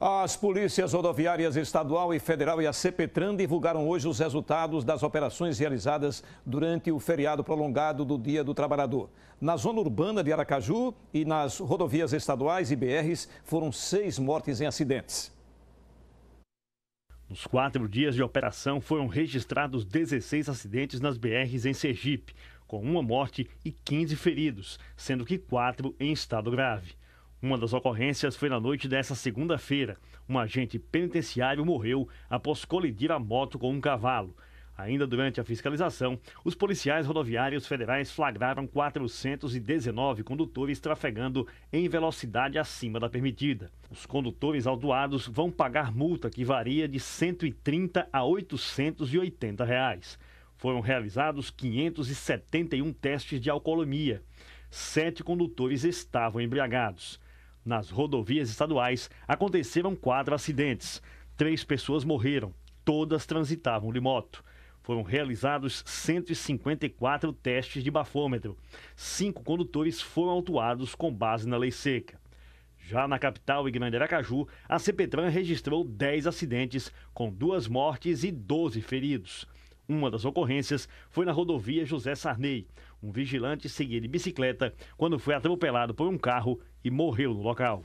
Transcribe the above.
As polícias rodoviárias estadual e federal e a CPTRAN divulgaram hoje os resultados das operações realizadas durante o feriado prolongado do Dia do Trabalhador. Na zona urbana de Aracaju e nas rodovias estaduais e BRs, foram seis mortes em acidentes. Nos quatro dias de operação, foram registrados 16 acidentes nas BRs em Sergipe, com uma morte e 15 feridos, sendo que quatro em estado grave. Uma das ocorrências foi na noite dessa segunda-feira. Um agente penitenciário morreu após colidir a moto com um cavalo. Ainda durante a fiscalização, os policiais rodoviários federais flagraram 419 condutores trafegando em velocidade acima da permitida. Os condutores autuados vão pagar multa que varia de 130 a 880 reais. Foram realizados 571 testes de alcoolomia. Sete condutores estavam embriagados nas rodovias estaduais aconteceram quatro acidentes. Três pessoas morreram, todas transitavam de moto. Foram realizados 154 testes de bafômetro. Cinco condutores foram autuados com base na lei seca. Já na capital e Grande Aracaju, a CPTran registrou 10 acidentes, com duas mortes e 12 feridos. Uma das ocorrências foi na rodovia José Sarney. Um vigilante seguia de bicicleta quando foi atropelado por um carro e morreu no local.